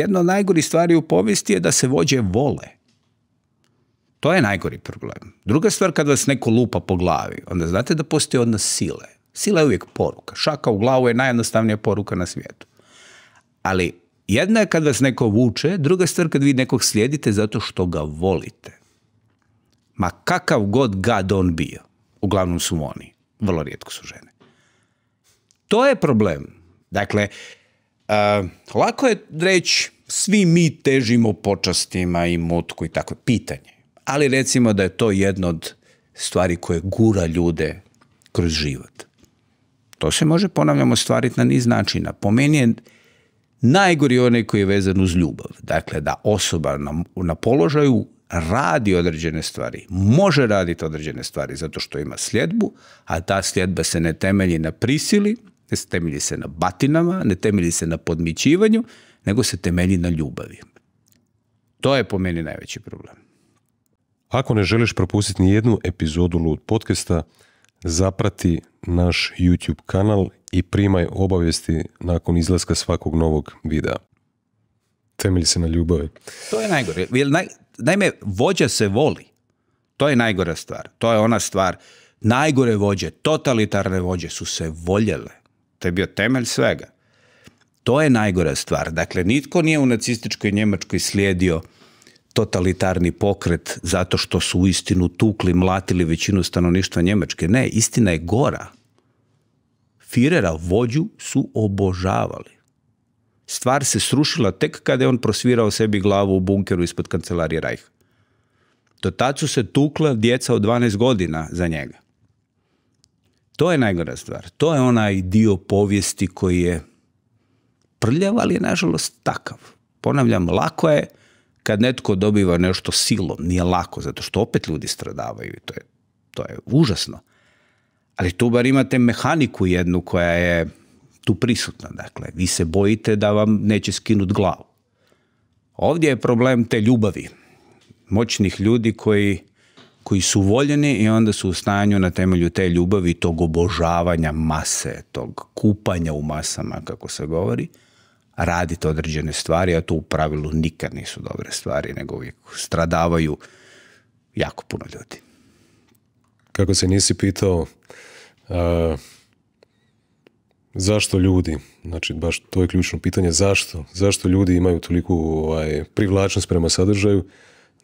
jedna od najgorih stvari u povijesti je da se vođe vole. To je najgori problem. Druga stvar, kad vas neko lupa po glavi, onda znate da postoji odnos sile. Sila je uvijek poruka. Šaka u glavu je najjednostavnija poruka na svijetu. Ali jedna je kad vas neko vuče, druga stvar kad vi nekog slijedite zato što ga volite. Ma kakav god gad on bio. Uglavnom su oni. Vrlo rijetko su žene. To je problem. Dakle, Uh, lako je reći svi mi težimo počastima i mutku i tako, pitanje. Ali recimo da je to jedno od stvari koje gura ljude kroz život. To se može, ponavljamo, ostvariti na niz načina. Po meni je najgori onaj koji je vezan uz ljubav. Dakle, da osoba na, na položaju radi određene stvari, može raditi određene stvari zato što ima sljedbu, a ta sljedba se ne temelji na prisili, ne temelji se na batinama, ne temelji se na podmićivanju, nego se temelji na ljubavi. To je po meni najveći problem. Ako ne želiš propustiti ni jednu epizodu Lud podcasta, zaprati naš YouTube kanal i primaj obavijesti nakon izlaska svakog novog videa. Temelji se na ljubavi. To je najgore. naime, vođa se voli. To je najgora stvar. To je ona stvar. Najgore vođe, totalitarne vođe su se voljele. To je bio temelj svega. To je najgora stvar. Dakle, nitko nije u nacističkoj Njemačkoj slijedio totalitarni pokret zato što su u istinu tukli, mlatili većinu stanovništva Njemačke. Ne, istina je gora. Firera vođu su obožavali. Stvar se srušila tek kada je on prosvirao sebi glavu u bunkeru ispod kancelarije Rajha. Do tad su se tukla djeca od 12 godina za njega. To je najgora stvar. To je onaj dio povijesti koji je prljav, ali je nažalost takav. Ponavljam, lako je kad netko dobiva nešto silom. Nije lako, zato što opet ljudi stradavaju i to je, to je užasno. Ali tu bar imate mehaniku jednu koja je tu prisutna. Dakle, vi se bojite da vam neće skinut glavu. Ovdje je problem te ljubavi. Moćnih ljudi koji koji su voljeni i onda su u stanju na temelju te ljubavi, tog obožavanja mase, tog kupanja u masama, kako se govori, raditi određene stvari, a to u pravilu nikad nisu dobre stvari, nego uvijek stradavaju jako puno ljudi. Kako se nisi pitao zašto ljudi, znači baš to je ključno pitanje, zašto? Zašto ljudi imaju toliku ovaj, privlačnost prema sadržaju?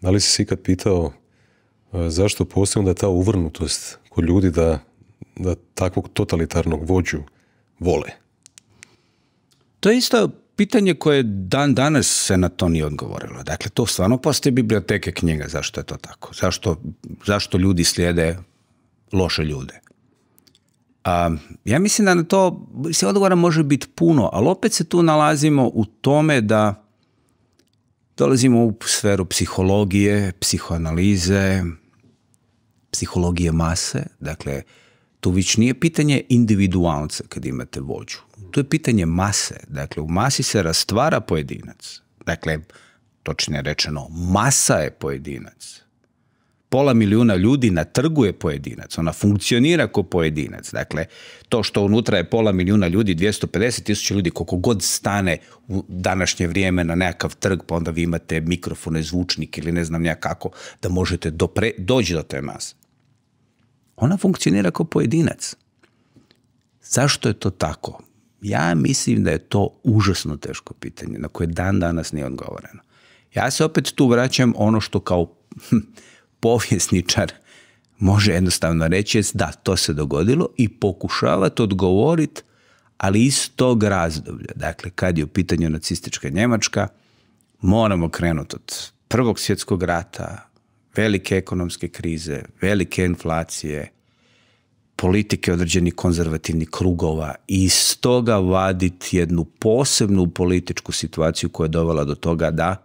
Da li si se ikad pitao E, zašto postoji onda ta uvrnutost kod ljudi da, da takvog totalitarnog vođu vole? To je isto pitanje koje dan danas se na to nije odgovorilo. Dakle, to stvarno postoje biblioteke knjiga zašto je to tako. Zašto, zašto ljudi slijede loše ljude. A, ja mislim da na to se odgovora može biti puno, ali opet se tu nalazimo u tome da dolazimo u sferu psihologije, psihoanalize, psihologije mase, dakle, tu već nije pitanje individualca kad imate vođu. To je pitanje mase. Dakle, u masi se rastvara pojedinac. Dakle, točnije rečeno, masa je pojedinac. Pola milijuna ljudi na trgu je pojedinac. Ona funkcionira kao pojedinac. Dakle, to što unutra je pola milijuna ljudi, 250 tisuća ljudi, koliko god stane u današnje vrijeme na nekakav trg, pa onda vi imate mikrofone, zvučnik ili ne znam ja kako, da možete dopre, doći do te mase ona funkcionira kao pojedinac. Zašto je to tako? Ja mislim da je to užasno teško pitanje na koje dan danas nije odgovoreno. Ja se opet tu vraćam ono što kao hm, povjesničar može jednostavno reći da to se dogodilo i pokušavati odgovoriti ali iz tog razdoblja, dakle kad je u pitanju nacistička Njemačka, moramo krenuti od Prvog svjetskog rata, velike ekonomske krize, velike inflacije, politike određenih konzervativnih krugova i iz toga vaditi jednu posebnu političku situaciju koja je dovela do toga da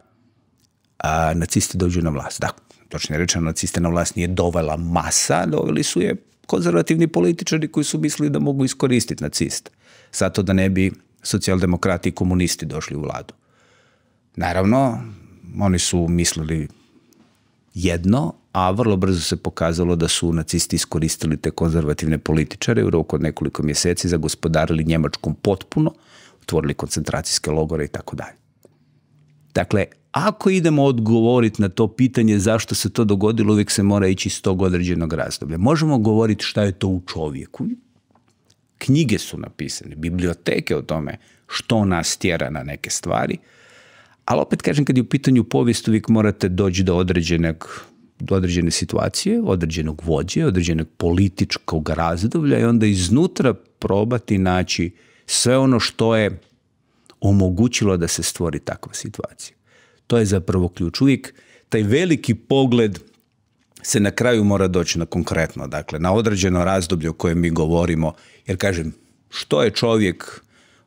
a, nacisti dođu na vlast. Da, točnije rečeno, naciste na vlast nije dovela masa, doveli su je konzervativni političari koji su mislili da mogu iskoristiti naciste. Zato da ne bi socijaldemokrati i komunisti došli u vladu. Naravno, oni su mislili jedno, a vrlo brzo se pokazalo da su nacisti iskoristili te konzervativne političare u roku od nekoliko mjeseci za gospodarili Njemačkom potpuno, otvorili koncentracijske logore i tako dalje. Dakle, ako idemo odgovoriti na to pitanje zašto se to dogodilo, uvijek se mora ići iz tog određenog razdoblja. Možemo govoriti šta je to u čovjeku. Knjige su napisane, biblioteke o tome što nas tjera na neke stvari – ali opet kažem, kad je u pitanju povijest, uvijek morate doći do određenog do određene situacije, određenog vođe, određenog političkog razdoblja i onda iznutra probati naći sve ono što je omogućilo da se stvori takva situacija. To je zapravo ključ. Uvijek taj veliki pogled se na kraju mora doći na konkretno, dakle, na određeno razdoblje o kojem mi govorimo, jer kažem, što je čovjek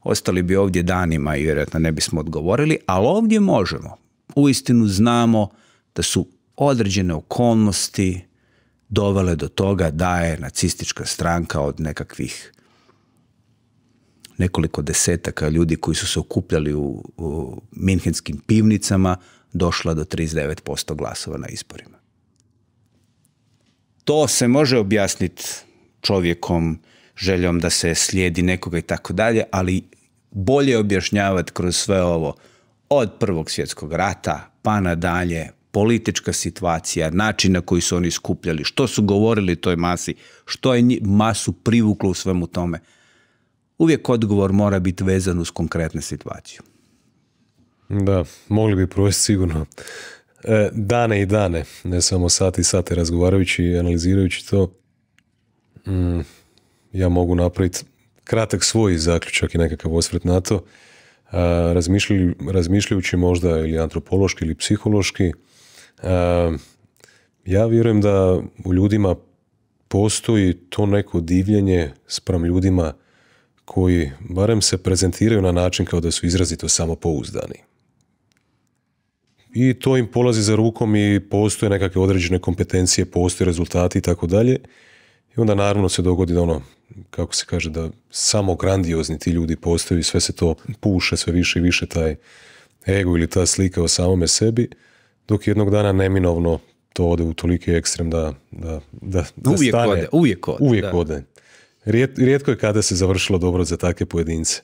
ostali bi ovdje danima i vjerojatno ne bismo odgovorili, ali ovdje možemo. Uistinu znamo da su određene okolnosti dovele do toga da je nacistička stranka od nekakvih nekoliko desetaka ljudi koji su se okupljali u, u minhenskim pivnicama došla do 39% glasova na izborima. To se može objasniti čovjekom, željom da se slijedi nekoga i tako dalje, ali bolje objašnjavati kroz sve ovo od prvog svjetskog rata pa nadalje politička situacija, način na koji su oni skupljali, što su govorili toj masi, što je masu privuklo u svemu tome. Uvijek odgovor mora biti vezan uz konkretne situaciju. Da, mogli bi provesti sigurno e, dane i dane, ne samo sati i sate razgovarajući i analizirajući to. Mm, ja mogu napraviti kratak svoj zaključak i nekakav osvrt na to, razmišljajući možda ili antropološki ili psihološki, ja vjerujem da u ljudima postoji to neko divljenje spram ljudima koji barem se prezentiraju na način kao da su izrazito samopouzdani. I to im polazi za rukom i postoje nekakve određene kompetencije, postoje rezultati i tako dalje. I onda naravno se dogodi da ono kako se kaže, da samo grandiozni ti ljudi postaju i sve se to puše, sve više i više taj ego ili ta slika o samome sebi, dok jednog dana neminovno to ode u toliki ekstrem da, da, uvijek stane. Ode, uvijek ode. Uvijek ode. rijetko je kada se završilo dobro za takve pojedince.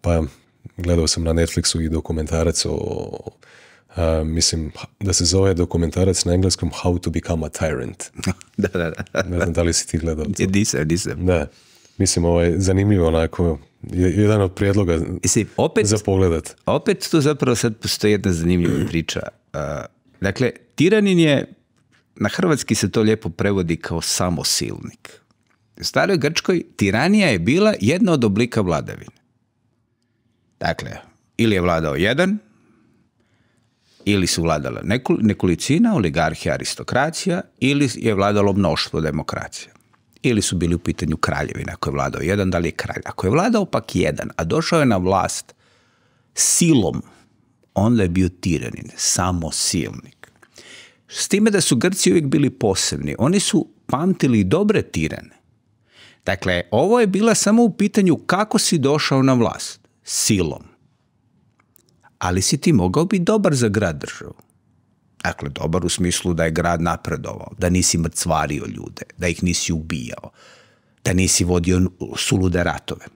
pa gledao sam na Netflixu i dokumentarac o, Uh, mislim, da se zove dokumentarac na engleskom How to become a tyrant. da, da, da. Ne znam da li si ti gledao to. Mislim, ovaj, zanimljivo onako, jedan od prijedloga Mislim, opet, za pogledat. Opet tu zapravo sad postoji jedna zanimljiva priča. dakle, tiranin je, na hrvatski se to lijepo prevodi kao samosilnik. U staroj Grčkoj tiranija je bila jedna od oblika vladavine. Dakle, ili je vladao jedan, ili su vladala nekolicina, oligarhija, aristokracija ili je vladalo mnoštvo demokracija. Ili su bili u pitanju kraljevina, ako je vladao jedan, da li je kralj. Ako je vladao pak jedan, a došao je na vlast silom, onda je bio tiranin, samo silnik. S time da su Grci uvijek bili posebni. Oni su pamtili dobre tirane. Dakle, ovo je bila samo u pitanju kako si došao na vlast. Silom ali si ti mogao biti dobar za grad državu. Dakle, dobar u smislu da je grad napredovao, da nisi mrcvario ljude, da ih nisi ubijao, da nisi vodio sulude ratove.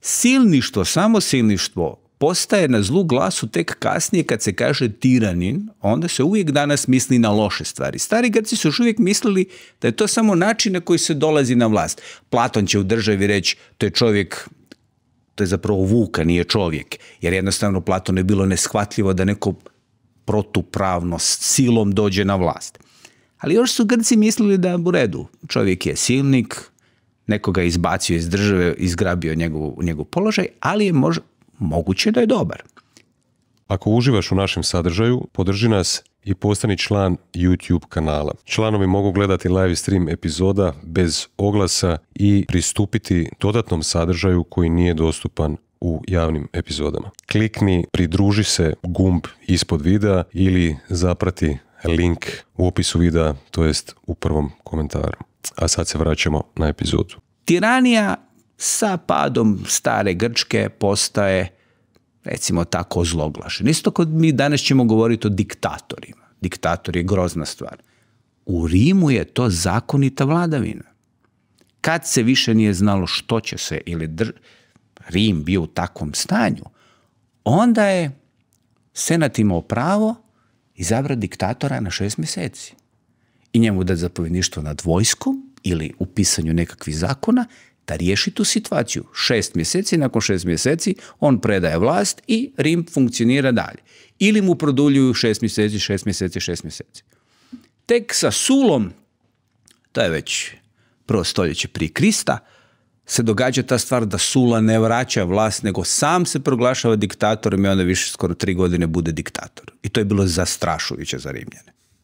Silništvo, samo silništvo, postaje na zlu glasu tek kasnije kad se kaže tiranin, onda se uvijek danas misli na loše stvari. Stari Grci su još uvijek mislili da je to samo način na koji se dolazi na vlast. Platon će u državi reći, to je čovjek to je zapravo Vuka, nije čovjek. Jer jednostavno Platon je bilo neshvatljivo da neko protupravno s silom dođe na vlast. Ali još su Grci mislili da u redu, čovjek je silnik, nekoga izbacio iz države, izgrabio njegov, njegov položaj, ali je mož, moguće da je dobar. Ako uživaš u našem sadržaju, podrži nas i postani član YouTube kanala. Članovi mogu gledati live stream epizoda bez oglasa i pristupiti dodatnom sadržaju koji nije dostupan u javnim epizodama. Klikni pridruži se gumb ispod videa ili zaprati link u opisu videa, to jest u prvom komentaru. A sad se vraćamo na epizodu. Tiranija sa padom stare Grčke postaje recimo tako zloglašen. Isto kod mi danas ćemo govoriti o diktatorima. Diktator je grozna stvar. U Rimu je to zakonita vladavina. Kad se više nije znalo što će se ili dr... Rim bio u takvom stanju, onda je Senat imao pravo izabrati diktatora na šest mjeseci i njemu da zapovjedništvo nad vojskom ili u pisanju nekakvih zakona da riješi tu situaciju. Šest mjeseci, nakon šest mjeseci on predaje vlast i Rim funkcionira dalje. Ili mu produljuju šest mjeseci, šest mjeseci, šest mjeseci. Tek sa Sulom, to je već prvo stoljeće prije Krista, se događa ta stvar da Sula ne vraća vlast, nego sam se proglašava diktatorom i onda više skoro tri godine bude diktator. I to je bilo zastrašujuće za Rimljane.